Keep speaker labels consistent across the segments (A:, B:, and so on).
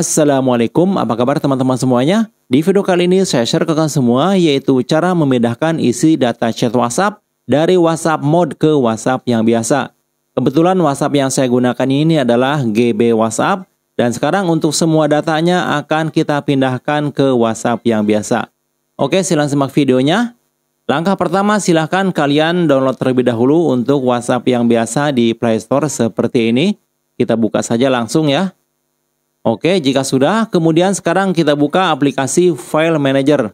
A: Assalamualaikum, apa kabar teman-teman semuanya? Di video kali ini saya share ke kalian semua yaitu cara memindahkan isi data chat WhatsApp dari WhatsApp mode ke WhatsApp yang biasa. Kebetulan WhatsApp yang saya gunakan ini adalah GB WhatsApp dan sekarang untuk semua datanya akan kita pindahkan ke WhatsApp yang biasa. Oke, silakan simak videonya. Langkah pertama silahkan kalian download terlebih dahulu untuk WhatsApp yang biasa di Play Store seperti ini. Kita buka saja langsung ya. Oke, jika sudah, kemudian sekarang kita buka aplikasi File Manager.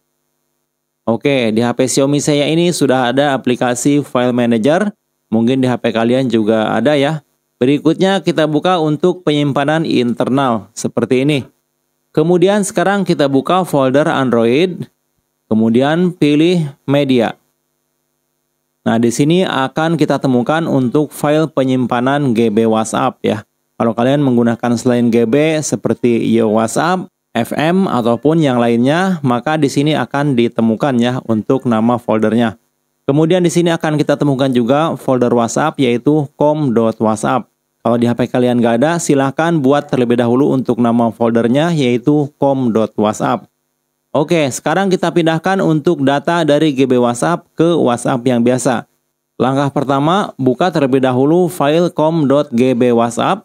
A: Oke, di HP Xiaomi saya ini sudah ada aplikasi File Manager. Mungkin di HP kalian juga ada ya. Berikutnya kita buka untuk penyimpanan internal seperti ini. Kemudian sekarang kita buka folder Android. Kemudian pilih media. Nah, di sini akan kita temukan untuk file penyimpanan GB WhatsApp ya. Kalau kalian menggunakan selain GB seperti Yo WhatsApp, FM ataupun yang lainnya, maka di sini akan ditemukan ya untuk nama foldernya. Kemudian di sini akan kita temukan juga folder WhatsApp yaitu com.whatsapp. Kalau di HP kalian nggak ada, silahkan buat terlebih dahulu untuk nama foldernya yaitu com.whatsapp. Oke, sekarang kita pindahkan untuk data dari GB WhatsApp ke WhatsApp yang biasa. Langkah pertama, buka terlebih dahulu file com.gb WhatsApp.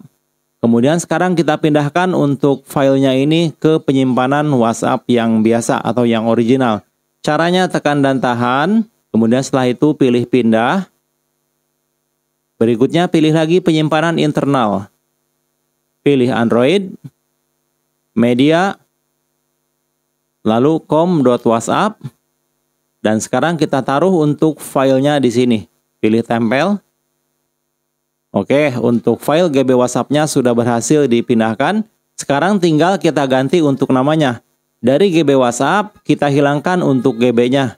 A: Kemudian sekarang kita pindahkan untuk filenya ini ke penyimpanan WhatsApp yang biasa atau yang original. Caranya tekan dan tahan, kemudian setelah itu pilih pindah. Berikutnya pilih lagi penyimpanan internal. Pilih Android, media, lalu com.whatsapp, dan sekarang kita taruh untuk filenya di sini. Pilih tempel, Oke, untuk file GB WhatsApp-nya sudah berhasil dipindahkan. Sekarang tinggal kita ganti untuk namanya. Dari GB WhatsApp, kita hilangkan untuk GB-nya.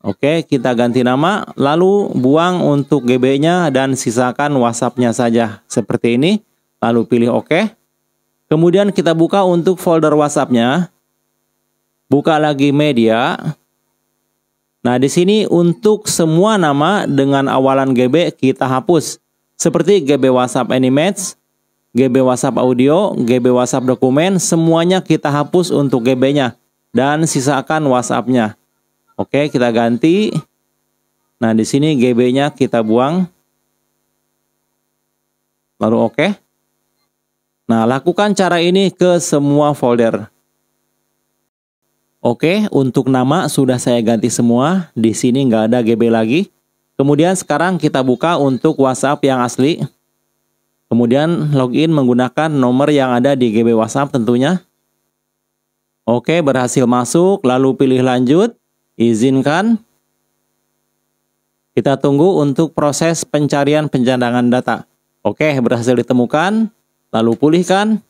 A: Oke, kita ganti nama, lalu buang untuk GB-nya dan sisakan WhatsApp-nya saja. Seperti ini, lalu pilih OK. Kemudian kita buka untuk folder WhatsApp-nya. Buka lagi media. Nah, di sini untuk semua nama dengan awalan GB kita hapus seperti GB WhatsApp Animates, GB WhatsApp Audio, GB WhatsApp Dokumen, semuanya kita hapus untuk GB-nya dan sisakan WhatsApp-nya. Oke, kita ganti. Nah, di sini GB-nya kita buang. Lalu oke. Nah, lakukan cara ini ke semua folder. Oke, untuk nama sudah saya ganti semua. Di sini nggak ada GB lagi. Kemudian sekarang kita buka untuk WhatsApp yang asli. Kemudian login menggunakan nomor yang ada di GB WhatsApp tentunya. Oke, berhasil masuk, lalu pilih lanjut, izinkan. Kita tunggu untuk proses pencarian pencadangan data. Oke, berhasil ditemukan, lalu pulihkan.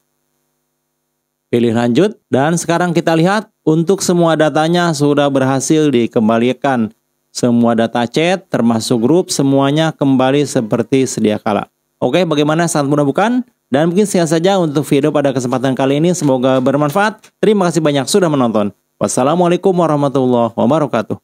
A: Pilih lanjut, dan sekarang kita lihat untuk semua datanya sudah berhasil dikembalikan semua data chat termasuk grup semuanya kembali seperti sedia kala. Oke, bagaimana sangat mudah bukan? Dan mungkin sekian saja untuk video pada kesempatan kali ini. Semoga bermanfaat. Terima kasih banyak sudah menonton. Wassalamualaikum warahmatullahi wabarakatuh.